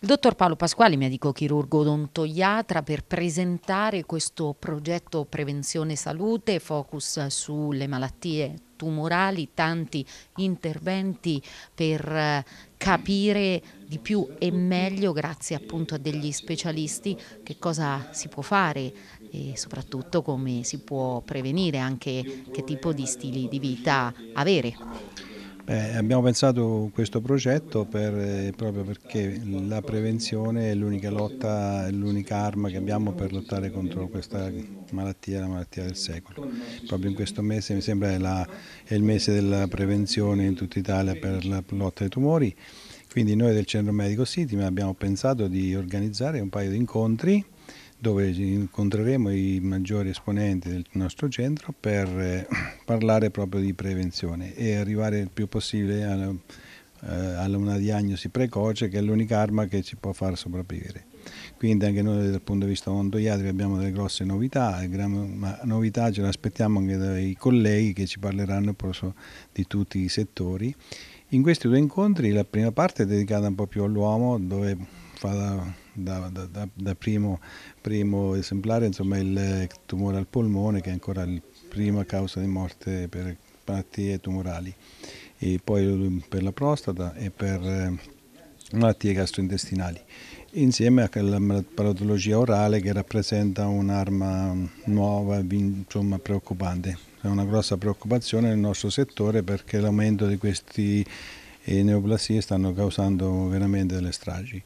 Il dottor Paolo Pasquali, medico chirurgo odontoiatra, per presentare questo progetto Prevenzione Salute, focus sulle malattie tumorali, tanti interventi per eh, capire di più e meglio, grazie appunto a degli specialisti, che cosa si può fare e soprattutto come si può prevenire anche che tipo di stili di vita avere. Beh, abbiamo pensato a questo progetto per, eh, proprio perché la prevenzione è l'unica lotta, è l'unica arma che abbiamo per lottare contro questa malattia, la malattia del secolo. Proprio in questo mese mi sembra è, la, è il mese della prevenzione in tutta Italia per la lotta ai tumori, quindi noi del Centro Medico City abbiamo pensato di organizzare un paio di incontri dove incontreremo i maggiori esponenti del nostro centro per eh, parlare proprio di prevenzione e arrivare il più possibile a, eh, a una diagnosi precoce che è l'unica arma che ci può far sopravvivere. Quindi anche noi dal punto di vista odontoiatrico abbiamo delle grosse novità, ma novità ce le aspettiamo anche dai colleghi che ci parleranno proprio di tutti i settori. In questi due incontri la prima parte è dedicata un po' più all'uomo dove fa da, da, da primo, primo, esemplare, insomma il eh, tumore al polmone che è ancora la prima causa di morte per malattie tumorali e poi mm, per la prostata e per eh, malattie gastrointestinali insieme alla patologia orale che rappresenta un'arma nuova insomma preoccupante è una grossa preoccupazione nel nostro settore perché l'aumento di queste eh, neoplasie stanno causando veramente delle stragi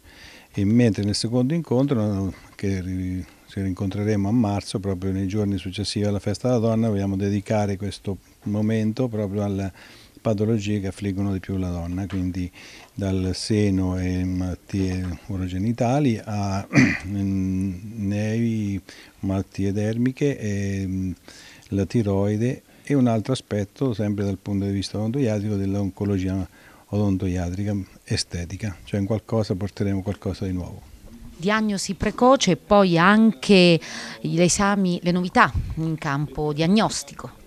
e mentre nel secondo incontro che ci rincontreremo a marzo, proprio nei giorni successivi alla festa della donna, vogliamo dedicare questo momento proprio alla patologie che affliggono di più la donna, quindi dal seno e malattie urogenitali a nevi, malattie dermiche, e mm, la tiroide e un altro aspetto sempre dal punto di vista odontoiatrico dell'oncologia odontoiatrica estetica, cioè in qualcosa porteremo qualcosa di nuovo. Diagnosi precoce e poi anche gli esami, le novità in campo diagnostico.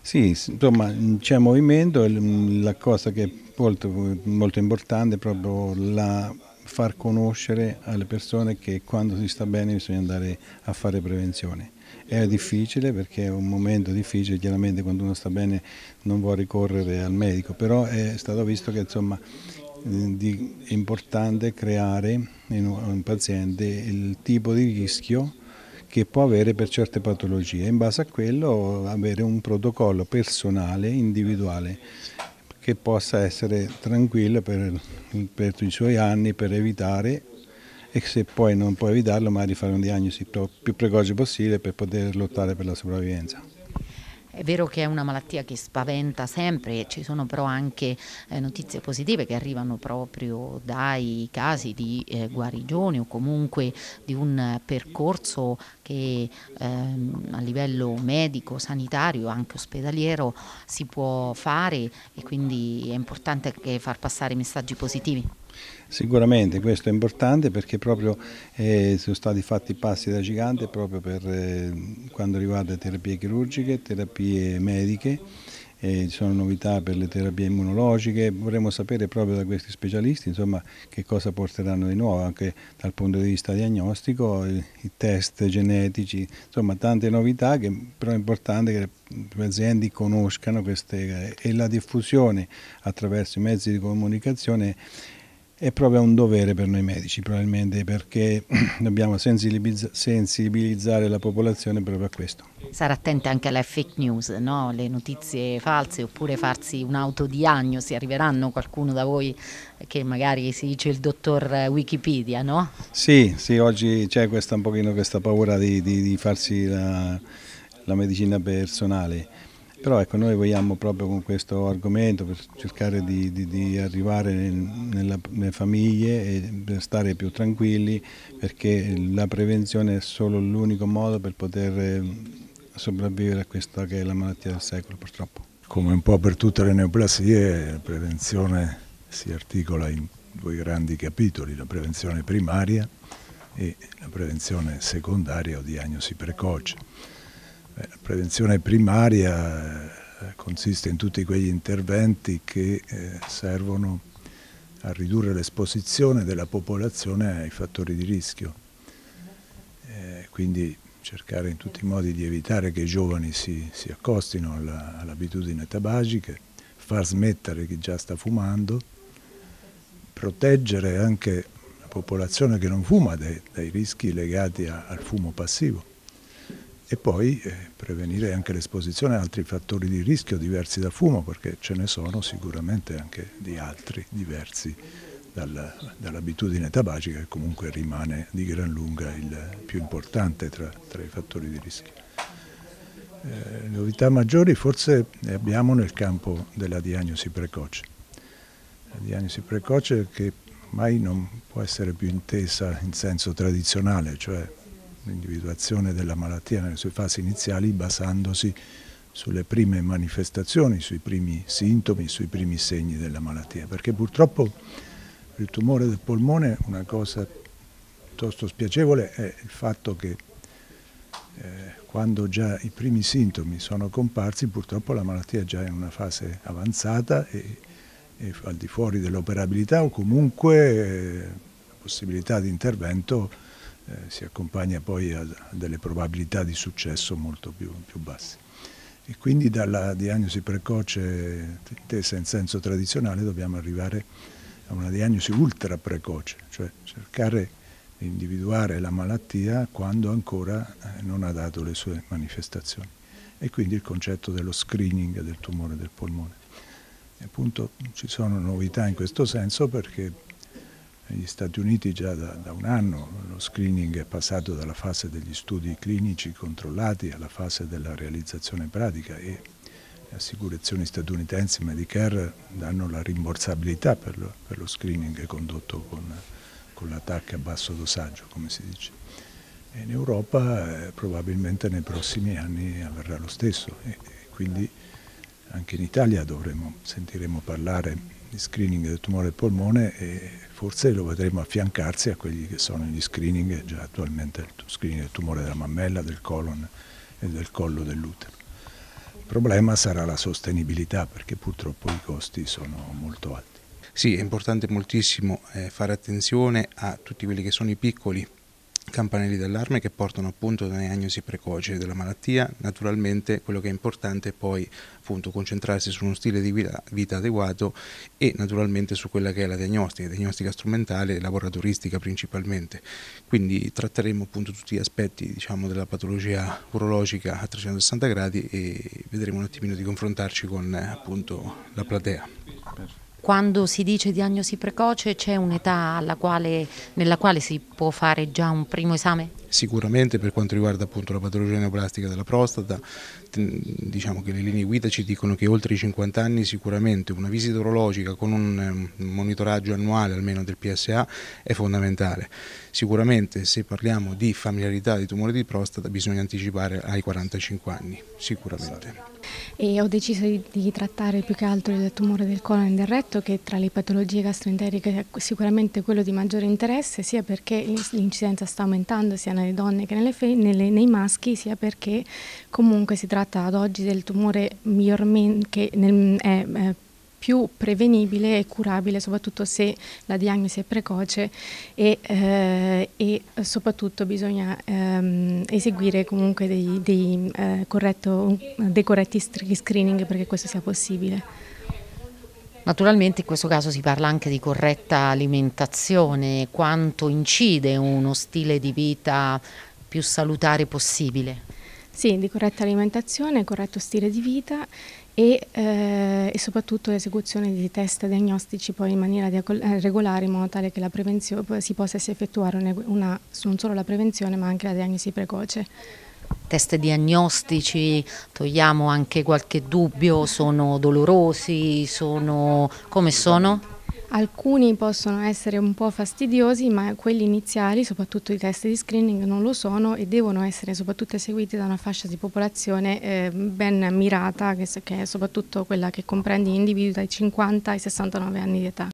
Sì, insomma c'è movimento, la cosa che è molto, molto importante è proprio la far conoscere alle persone che quando si sta bene bisogna andare a fare prevenzione. È difficile perché è un momento difficile, chiaramente quando uno sta bene non vuole ricorrere al medico, però è stato visto che insomma è eh, importante creare in un paziente il tipo di rischio che può avere per certe patologie. In base a quello avere un protocollo personale, individuale, che possa essere tranquillo per, per i suoi anni, per evitare e se poi non può evitarlo magari fare una diagnosi più precoce possibile per poter lottare per la sopravvivenza. È vero che è una malattia che spaventa sempre, ci sono però anche eh, notizie positive che arrivano proprio dai casi di eh, guarigione o comunque di un percorso che ehm, a livello medico, sanitario, anche ospedaliero si può fare e quindi è importante far passare messaggi positivi. Sicuramente questo è importante perché proprio eh, sono stati fatti passi da gigante proprio per eh, quanto riguarda terapie chirurgiche, terapie mediche, eh, ci sono novità per le terapie immunologiche, vorremmo sapere proprio da questi specialisti insomma, che cosa porteranno di nuovo anche dal punto di vista diagnostico, i, i test genetici, insomma tante novità che però è importante che le aziende conoscano queste eh, e la diffusione attraverso i mezzi di comunicazione è proprio un dovere per noi medici, probabilmente perché dobbiamo sensibilizzare la popolazione proprio a questo. Sarà attente anche alle fake news, no? le notizie false oppure farsi un'autodiagnosi, arriveranno qualcuno da voi che magari si dice il dottor Wikipedia, no? Sì, sì oggi c'è questa, un pochino questa paura di, di, di farsi la, la medicina personale. Però ecco, noi vogliamo proprio con questo argomento cercare di, di, di arrivare nella, nelle famiglie e per stare più tranquilli perché la prevenzione è solo l'unico modo per poter eh, sopravvivere a questa che è la malattia del secolo purtroppo. Come un po' per tutte le neoplasie, la prevenzione si articola in due grandi capitoli, la prevenzione primaria e la prevenzione secondaria o diagnosi precoce la eh, prevenzione primaria eh, consiste in tutti quegli interventi che eh, servono a ridurre l'esposizione della popolazione ai fattori di rischio. quindi cercare in tutti i modi di evitare che i giovani si, si accostino all'abitudine all tabagica, far smettere chi già sta fumando, proteggere anche la popolazione che non fuma dai, dai rischi legati a, al fumo passivo e poi eh, prevenire anche l'esposizione a altri fattori di rischio diversi dal fumo perché ce ne sono sicuramente anche di altri diversi dall'abitudine tabagica che comunque rimane di gran lunga il più importante tra, tra i fattori di rischio. Eh, novità maggiori forse ne abbiamo nel campo della diagnosi precoce. La diagnosi precoce che mai non può essere più intesa in senso tradizionale, cioè l'individuazione della malattia nelle sue fasi iniziali basandosi sulle prime manifestazioni, sui primi sintomi, sui primi segni della malattia, perché purtroppo il tumore del polmone una cosa piuttosto spiacevole è il fatto che eh, quando già i primi sintomi sono comparsi purtroppo la malattia è già in una fase avanzata e, e al di fuori dell'operabilità o comunque eh, possibilità di intervento eh, si accompagna poi a, a, delle probabilità di successo molto più, più basse. E quindi dalla diagnosi precoce intesa in senso tradizionale dobbiamo arrivare a una diagnosi ultra precoce, cioè cercare di individuare la malattia quando ancora eh, non ha dato le sue manifestazioni. E quindi il concetto dello screening del tumore del polmone. E appunto ci sono novità in questo senso perché negli Stati Uniti già da, da, un anno, lo screening è passato dalla fase degli studi clinici controllati alla fase della realizzazione pratica e le assicurazioni statunitensi Medicare danno la rimborsabilità per lo, per lo screening condotto con, con l'attacco a basso dosaggio, come si dice. E in Europa eh, probabilmente nei prossimi anni avverrà lo stesso e, e quindi anche in Italia dovremo, sentiremo parlare di screening del tumore al polmone e forse lo vedremo affiancarsi a quelli che sono gli screening già attualmente, il screening del tumore della mammella, del colon e del collo dell'utero. Il problema sarà la sostenibilità perché purtroppo i costi sono molto alti. Sì, è importante moltissimo eh, fare attenzione a tutti quelli che sono i piccoli campanelli d'allarme che portano appunto a una diagnosi precoce della malattia. Naturalmente quello che è importante è poi appunto concentrarsi su uno stile di vita, vita adeguato e naturalmente su quella che è la diagnostica, diagnostica strumentale e laboratoristica principalmente. Quindi tratteremo appunto tutti gli aspetti diciamo, della patologia urologica a 360 gradi e vedremo un attimino di confrontarci con appunto la platea. Quando si dice diagnosi precoce c'è un'età nella quale si può fare già un primo esame? Sicuramente per quanto riguarda appunto la patologia neoplastica della prostata, diciamo che le linee guida ci dicono che oltre i 50 anni sicuramente una visita urologica con ehm, un monitoraggio annuale almeno del PSA è fondamentale. Sicuramente se parliamo di familiarità di tumore di prostata bisogna anticipare ai 45 anni, sicuramente e ho deciso di, di, trattare più che altro il tumore del colon e del retto che tra le patologie gastroenteriche è sicuramente quello di maggiore interesse sia perché l'incidenza sta aumentando sia nelle donne che nelle nelle, nei maschi sia perché comunque si tratta ad oggi del tumore che nel, è, è più prevenibile e curabile, soprattutto se la diagnosi è precoce e, eh, e soprattutto bisogna ehm, eseguire comunque dei, dei, eh, corretto, dei corretti screening perché questo sia possibile. Naturalmente in questo caso si parla anche di corretta alimentazione, quanto incide uno stile di vita più salutare possibile? Sì, di corretta alimentazione, corretto stile di vita e, eh, e, soprattutto l'esecuzione di test diagnostici poi in maniera eh, regolare in modo tale che si possa effettuare una, una, non solo la prevenzione ma anche la diagnosi precoce. Test diagnostici, togliamo anche qualche dubbio, sono dolorosi, sono... come sono? Alcuni possono essere un po' fastidiosi, ma quelli iniziali, soprattutto i test di screening, non lo sono e devono essere soprattutto eseguiti da una fascia di popolazione eh, ben mirata, che, è soprattutto quella che comprende gli individui dai 50 ai 69 anni di età.